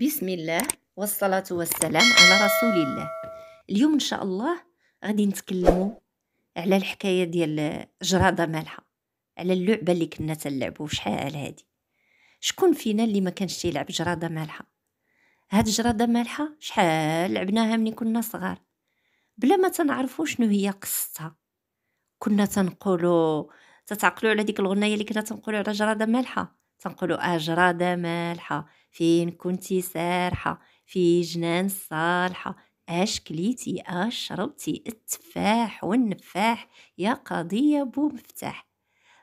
بسم الله والصلاة والسلام على رسول الله اليوم إن شاء الله غادي نتكلمو على الحكاية ديال جرادة مالحة على اللعبة اللي كنا تنلعبو شحال هادي شكون فينا اللي ما كانش تيلعب جرادة مالحة هاد جرادة مالحة شحال لعبناها من كنا صغار بلا ما تنعرفو شنو هي قصتها كنا تنقولو تتعقلوا على ديك الغنية اللي كنا تنقولو على جرادة مالحة تنقولوا اجرادة آه، مالحة فين كنتي سارحة في جنان الصالحة اش كليتي اش شربتي التفاح والنفاح يا قضية بو مفتاح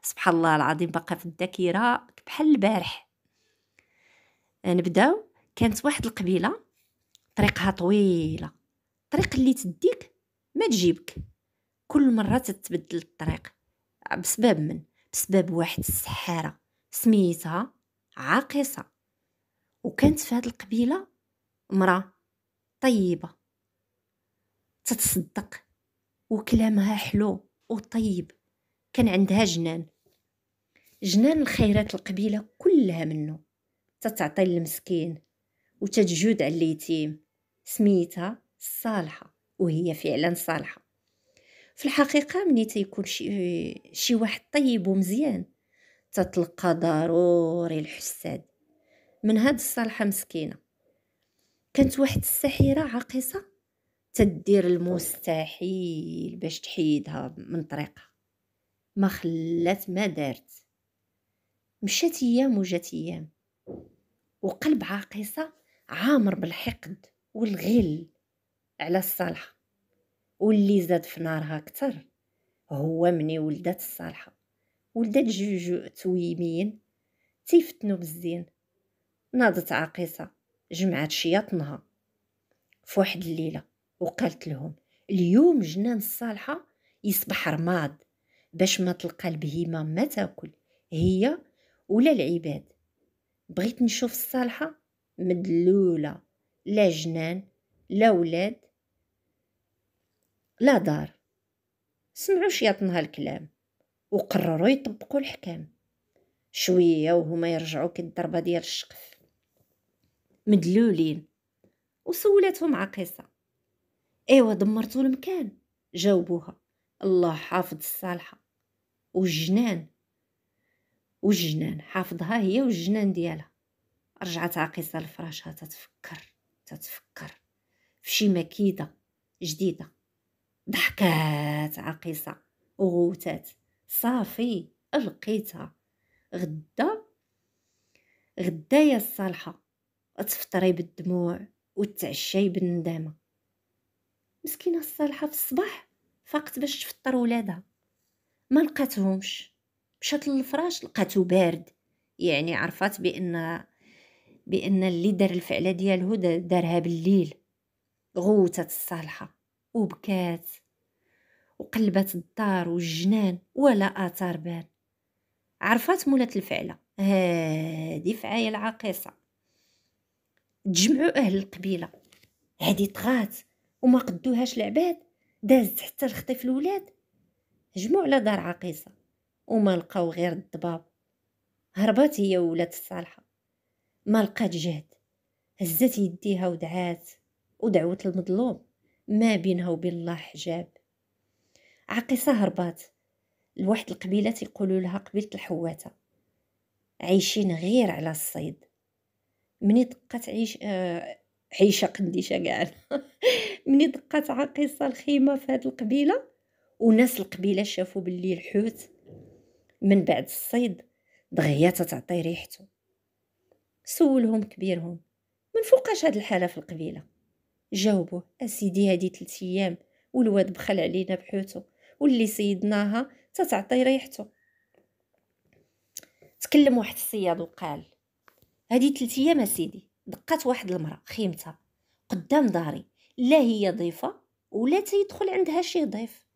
سبحان الله العظيم بقى في الذاكرة بحال البارح نبداو كانت واحد القبيلة طريقها طويلة الطريق اللي تديك ما تجيبك كل مرة تتبدل الطريق بسبب من بسبب واحد السحارة سميتها عاقصة وكانت في هذه القبيله امراه طيبه تتصدق وكلامها حلو وطيب كان عندها جنان جنان الخيرات القبيله كلها منه تتعطي للمسكين وتتجود على اليتيم سميتها الصالحه وهي فعلا صالحه في الحقيقه ملي تيكون شي شي واحد طيب ومزيان تتلقى ضروري الحساد من هاد الصالحه مسكينه كانت واحد الساحره عاقصه تدير المستحيل باش تحيدها من طريقها ما خلات ما دارت مشات ايام وجات ايام وقلب عاقصه عامر بالحقد والغل على الصالحه واللي زاد في نارها اكثر هو مني ولدات الصالحه ولدات جوج تويمين تيفتنو بالزين ناضت عاقصة جمعت شياطنها في واحد الليلة وقالت لهم اليوم جنان الصالحة يصبح رماد باش ما تلقى البهيمة ما تاكل هي ولا العباد بغيت نشوف الصالحة مدلولة لا جنان لا ولاد لا دار سمعوا شياطنها الكلام وقرروا يطبقوا الحكام شويه وهما يرجعوا كالضربه ديال الشقف مدلولين وسولتهم عقيصة ايوا دمرتو المكان جاوبوها الله حافظ الصالحة والجنان والجنان حافظها هي والجنان ديالها رجعت عقيصة لفراشها تتفكر تتفكر في شي مكيدة جديدة ضحكات عقيصة وغوتات صافي لقيتها غدا غدا يا الصالحة وتفطري بالدموع وتعشي بالندامه مسكينه الصالحه في الصباح فاقت باش تفطر ولادها ما لقاتهمش مشات للفراش لقاتو بارد يعني عرفات بان بان اللي دار الفعله ديالو دارها بالليل غوتت الصالحه وبكات وقلبت الدار والجنان ولا اثار بان عرفات مولات الفعله هادي فعايا العقيصه تجمعوا اهل القبيله هذه طغات وما قدوهاش العباد دازت حتى لخطيف الولاد هجموا على دار عقيصه وما لقاو غير الضباب هربات هي ولات الصالحه ما لقات جهد هزات يديها ودعات ودعوت المظلوم ما بينها وبين الله حجاب عقيصه هربات لواحد القبيله تيقولوا لها قبيله الحواته عايشين غير على الصيد مني دقات عيش آه عيشه قنديشه كاع مني دقات عقيصه الخيمه في هاد القبيله وناس القبيله شافوا باللي الحوت من بعد الصيد دغيا تتعطي ريحته سولهم كبيرهم من فوقاش هاد الحاله في القبيله جاوبوه اسيدي هادي ثلاث ايام والواد بخل علينا بحوتو واللي صيدناها تتعطي ريحته تكلم واحد الصياد وقال هادي ثلاث ايام اسيدي دقات واحد المراه خيمتها قدام داري لا هي ضيفه ولا تيدخل عندها شي ضيف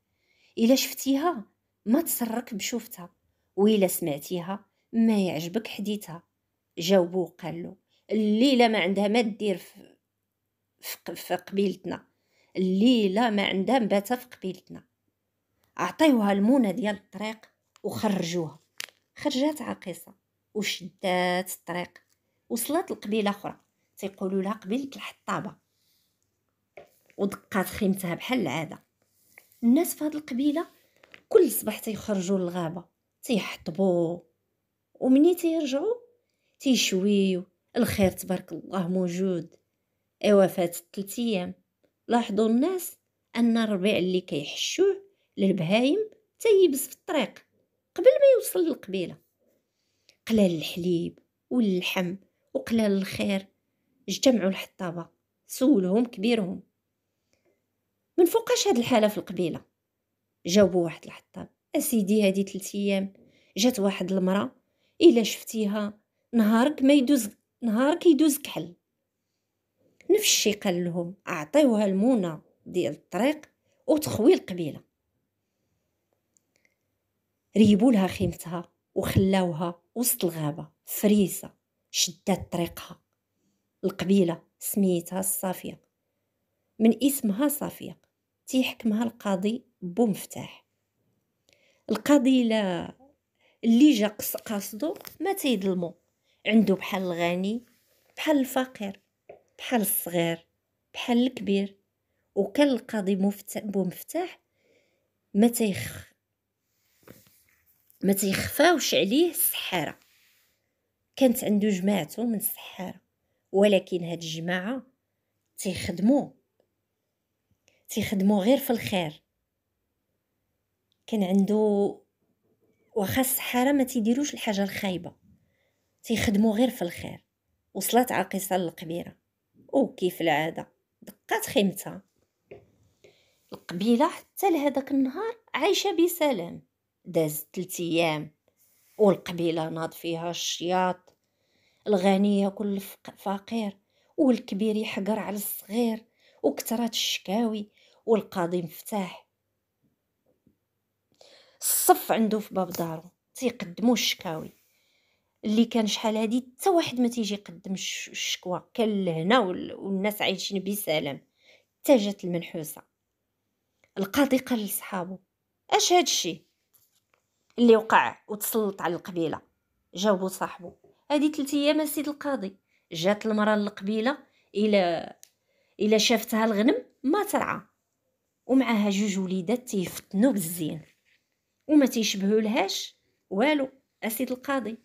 الا شفتيها ما تسرك بشوفتها وإلا سمعتيها ما يعجبك حديثها جاوبو قال له الليله ما عندها ما دير في, قبيلتنا الليله ما عندها مباته في قبيلتنا عطيوها المونه ديال الطريق وخرجوها خرجات عقيصه وشدات الطريق وصلت لقبيله اخرى تيقولوا لها قبيله الحطابه ودقات خيمتها بحال العاده الناس في هذه القبيله كل صباح تيخرجوا للغابه تيحطبوا ومني تيرجعوا تيشويو الخير تبارك الله موجود ايوا فات ثلاث ايام لاحظوا الناس ان الربيع اللي كيحشوه للبهايم تيبس في الطريق قبل ما يوصل للقبيله قلال الحليب واللحم وقلال الخير اجتمعوا الحطابة سولهم كبيرهم من فوقاش هاد الحالة في القبيلة جاوبوا واحد الحطاب أسيدي هادي ثلاث أيام جات واحد المرأة إلا شفتيها نهارك ما يدوز نهارك يدوز كحل نفس الشي قال لهم أعطيوها المونة ديال الطريق وتخوي القبيلة ريبوا لها خيمتها وخلاوها وسط الغابة فريسة شدات طريقها القبيله سميتها الصافيه من اسمها صافيه تيحكمها القاضي بو مفتاح القاضي لا اللي جا قصدو ما تيدلمو عنده بحال الغني بحال الفقير بحال الصغير بحال الكبير وكان القاضي مفتاح ما تيخ ما تيخفاوش عليه السحاره كانت عنده جماعته من السحارة ولكن هاد الجماعة تيخدموا تيخدموا غير في الخير كان عنده واخا السحارة ما تيديروش الحاجة الخايبة تيخدموا غير في الخير وصلت عرقيصة للقبيرة كيف العادة دقات خيمتها القبيلة حتى لهداك النهار عايشة بسلام داز ثلاث أيام والقبيلة ناض فيها الشياط الغني ياكل الفقير والكبير يحقر على الصغير وكثرات الشكاوي والقاضي مفتاح الصف عنده في باب دارو تيقدمو الشكاوي اللي كان شحال هادي حتى واحد ما تيجي يقدم الشكوى كان لهنا والناس عايشين بسلام حتى جات المنحوسه القاضي قال لصحابو اش هادشي اللي وقع وتسلط على القبيله جاوبو صاحبو هذه ثلاث ايام السيد القاضي جات المراه للقبيله الى الى شافتها الغنم ما ترعى ومعها جوج وليدات تيفتنوا بالزين وما تيشبهوا لهاش والو السيد القاضي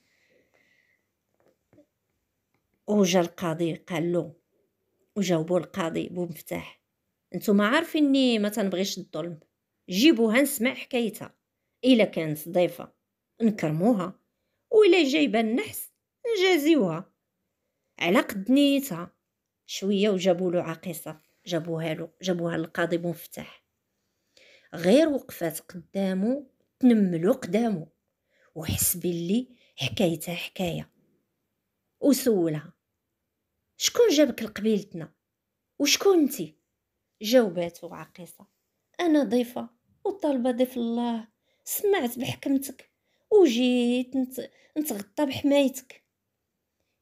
وجا القاضي قال له وجاوبوا القاضي مفتاح نتوما عارفيني ما تنبغيش الظلم جيبوها نسمع حكايتها الا كانت ضيفه نكرموها وإلا جايبه النحس نجازيوها على قد نيتها شويه وجابوا له عقيصه جابوها له جابوها للقاضي مفتاح غير وقفات قدامه تنملو قدامه وحس باللي حكايتها حكايه وسولها شكون جابك لقبيلتنا وشكون انت جاوباتو عقيصه انا ضيفه وطالبه ضيف الله سمعت بحكمتك وجيت نت... نتغطى بحمايتك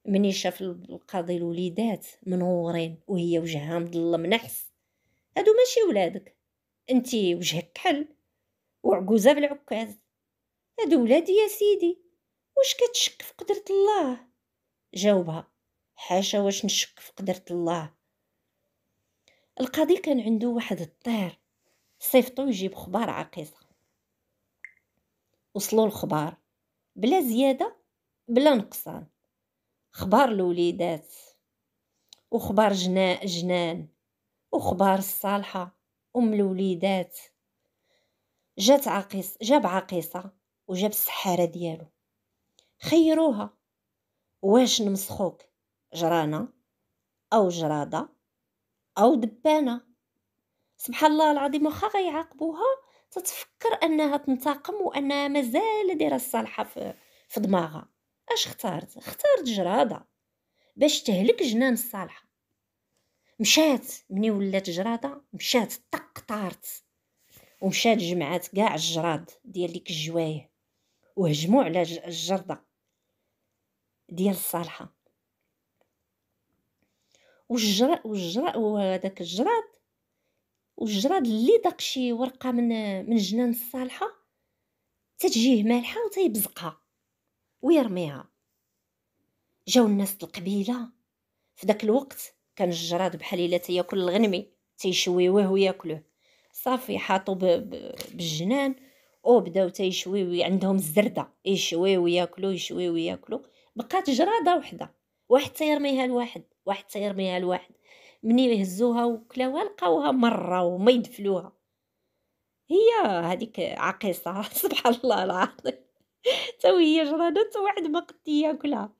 مني شاف القاضي الوليدات منورين وهي وجهها مظلم نحس هادو ماشي ولادك انتي وجهك كحل وعجوزه بالعكاز هادو ولادي يا سيدي واش كتشك في قدرة الله جاوبها حاشا واش نشك في قدرة الله القاضي كان عنده واحد الطير صيفطو يجيب خبار عقيصه وصلوا الخبار بلا زيادة بلا نقصان خبار الوليدات وخبار جنا جنان وخبار الصالحة أم الوليدات جات عقيص جاب عقيصة وجاب السحارة ديالو خيروها واش نمسخوك جرانة أو جرادة أو دبانة سبحان الله العظيم واخا غيعاقبوها تتفكر انها تنتقم وانها مازال دايره الصالحه في في دماغها اش اختارت اختارت جراده باش تهلك جنان الصالحه مشات مني ولات جراده مشات طق طارت ومشات جمعات كاع الجراد ديال ديك الجوايه وهجموا على الجرده ديال الصالحه والجرا والجرا وهذاك الجراد والجراد اللي داق شي ورقه من من جنان الصالحه تتجيه مالحه وتيبزقها ويرميها جاو الناس القبيله في داك الوقت كان الجراد بحال الا تياكل الغنمي تيشويوه وياكلوه صافي حاطو بالجنان وبداو تيشويو عندهم الزرده يشويو وياكلو يشويو وياكلو بقات جراده وحده واحد تيرميها لواحد واحد تيرميها لواحد مني يهزوها وكلاوها لقاوها مره وما يدفلوها هي هذيك عقيصه سبحان الله العظيم تا هي جرانت واحد ما قد ياكلها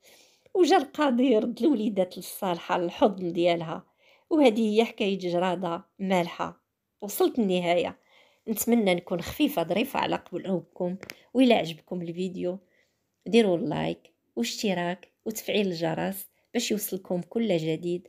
وجا القاضي رد الوليدات للصالحه الحضن ديالها وهذه هي حكايه جراده مالحه وصلت النهايه نتمنى نكون خفيفه ظريفه على قلوبكم وإلا عجبكم الفيديو ديروا اللايك واشتراك وتفعيل الجرس باش يوصلكم كل جديد